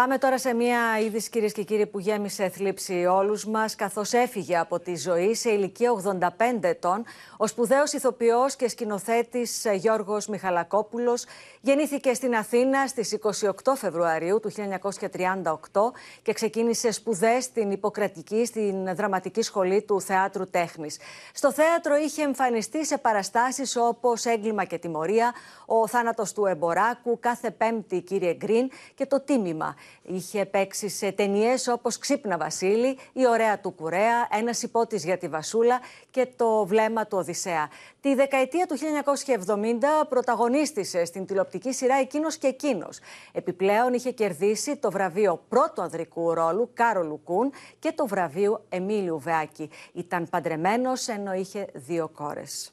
Πάμε τώρα σε μια είδηση, κυρίες και κύριοι, που γέμισε θλίψη όλους μας, καθώς έφυγε από τη ζωή σε ηλικία 85 ετών. Ο σπουδαίος ηθοποιός και σκηνοθέτης ε, Γιώργος Μιχαλακόπουλος γεννήθηκε στην Αθήνα στις 28 Φεβρουαρίου του 1938 και ξεκίνησε σπουδές στην Υποκρατική, στην Δραματική Σχολή του Θεάτρου Τέχνης. Στο θέατρο είχε εμφανιστεί σε παραστάσεις όπως Έγκλημα και Τιμωρία, Ο Θάνατος του Εμποράκου, Κάθε Πέμπτη, Κύριε Γκριν και Το Τίμημα. Είχε παίξει σε ταινίε όπως Ξύπνα Βασίλη, Η Ωραία του Κουρέα, Ένας υπότης για τη Βασούλα και Το Βλέμμα του Οδυσσέα. Τη δεκαετία του 1970 πρωταγωνίστησε στην τηλεοπτική σειρά Εκείνος και Εκείνος. Επιπλέον είχε κερδίσει το βραβείο πρώτου ανδρικού ρόλου Κάρολου Κούν και το βραβείο Εμίλιου Βεάκη. Ήταν παντρεμένος ενώ είχε δύο κόρες.